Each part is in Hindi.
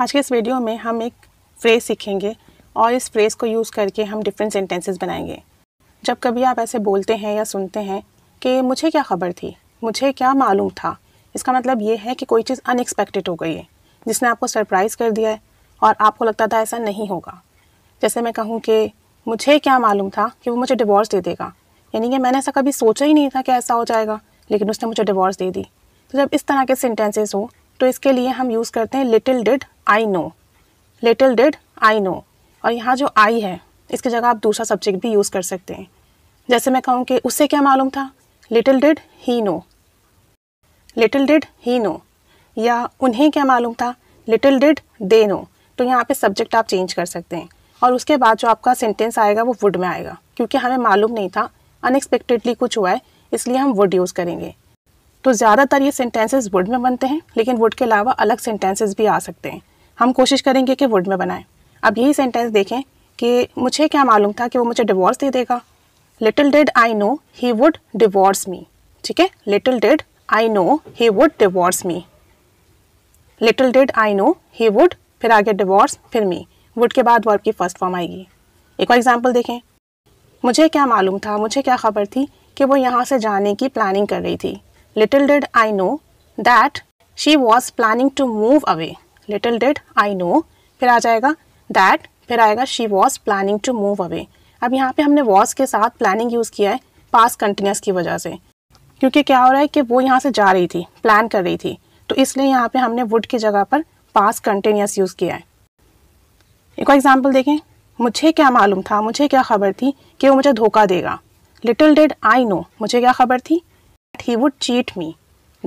आज के इस वीडियो में हम एक फ्रेज़ सीखेंगे और इस फ्रेज़ को यूज़ करके हम डिफरेंट सेंटेंसेस बनाएंगे जब कभी आप ऐसे बोलते हैं या सुनते हैं कि मुझे क्या खबर थी मुझे क्या मालूम था इसका मतलब ये है कि कोई चीज़ अनएक्सपेक्टेड हो गई है जिसने आपको सरप्राइज़ कर दिया है और आपको लगता था ऐसा नहीं होगा जैसे मैं कहूँ कि मुझे क्या मालूम था कि वो मुझे डिवोर्स दे देगा यानी कि मैंने ऐसा कभी सोचा ही नहीं था कि ऐसा हो जाएगा लेकिन उसने मुझे डिवोर्स दे दी तो जब इस तरह के सेंटेंसेस हो तो इसके लिए हम यूज़ करते हैं little did I know little did I know और यहाँ जो आई है इसकी जगह आप दूसरा सब्जेक्ट भी यूज़ कर सकते हैं जैसे मैं कहूँ कि उससे क्या मालूम था little did he know little did he know या उन्हें क्या मालूम था लिटिल डिड दे नो तो यहाँ पे सब्जेक्ट आप चेंज कर सकते हैं और उसके बाद जो आपका सेंटेंस आएगा वो वुड में आएगा क्योंकि हमें मालूम नहीं था अनएक्सपेक्टेडली कुछ हुआ है इसलिए हम वुड यूज़ करेंगे तो ज़्यादातर ये सेंटेंसेस वुड में बनते हैं लेकिन वुड के अलावा अलग सेंटेंसेस भी आ सकते हैं हम कोशिश करेंगे कि वुड में बनाएं अब यही सेंटेंस देखें कि मुझे क्या मालूम था कि वो मुझे डिवोर्स दे देगा little did I know he would divorce me ठीक है little did I know he would divorce me little did I know he would फिर आगे डिवोर्स फिर मी वुड के बाद वर्ब की फर्स्ट फॉर्म आएगी एक और एग्जाम्पल देखें मुझे क्या मालूम था मुझे क्या खबर थी कि वो यहाँ से जाने की प्लानिंग कर रही थी little did I know that she was planning to move away little did I know फिर आ जाएगा दैट फिर आएगा she was planning to move away अब यहाँ पे हमने वॉज के साथ प्लानिंग यूज़ किया है पास कंटिन्यूस की वजह से क्योंकि क्या हो रहा है कि वो यहाँ से जा रही थी प्लान कर रही थी तो इसलिए यहाँ पे हमने वुड की जगह पर पास कंटिन्यूस यूज़ किया है एक और एग्जाम्पल देखें मुझे क्या मालूम था मुझे क्या खबर थी कि वो मुझे धोखा देगा लिटिल डेड आई नो मुझे क्या खबर थी that he would cheat me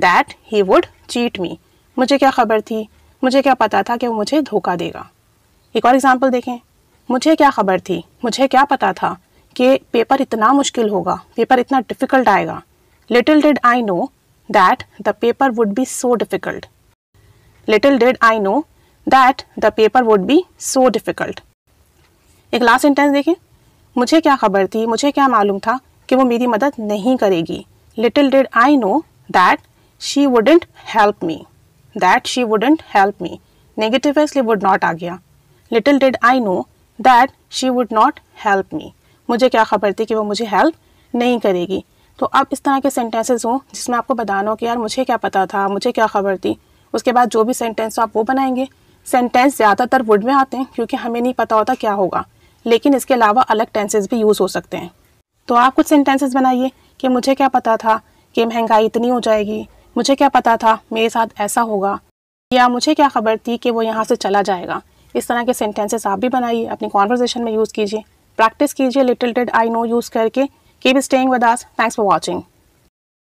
that he would cheat me मुझे क्या खबर थी मुझे क्या पता था कि वो मुझे धोखा देगा एक और एग्ज़ाम्पल देखें मुझे क्या खबर थी मुझे क्या पता था कि पेपर इतना मुश्किल होगा पेपर इतना डिफ़िकल्ट आएगा little did I know that the paper would be so difficult little did I know that the paper would be so difficult एक लास्ट सेंटेंस देखें मुझे क्या खबर थी मुझे क्या मालूम था कि वो मेरी मदद नहीं करेगी little did I know that she wouldn't help me that she wouldn't help me negative है इसलिए वुड नॉट आ गया little did I know that she would not help me मुझे क्या खबर थी कि वो मुझे हेल्प नहीं करेगी तो अब इस तरह के सेंटेंसेस हों जिसमें आपको बताना हो कि यार मुझे क्या पता था मुझे क्या खबर थी उसके बाद जो भी सेंटेंस हो आप वो बनाएंगे सेंटेंस ज़्यादातर वुड में आते हैं क्योंकि हमें नहीं पता होता क्या होगा लेकिन इसके अलावा अलग टेंसेज भी यूज़ हो सकते हैं तो आप कुछ सेंटेंसेस बनाइए कि मुझे क्या पता था कि महंगाई इतनी हो जाएगी मुझे क्या पता था मेरे साथ ऐसा होगा या मुझे क्या खबर थी कि वो यहाँ से चला जाएगा इस तरह के सेंटेंसेस आप भी बनाइए अपनी कॉन्वर्जेसन में यूज़ कीजिए प्रैक्टिस कीजिए little did I know use करके keep staying with us thanks for watching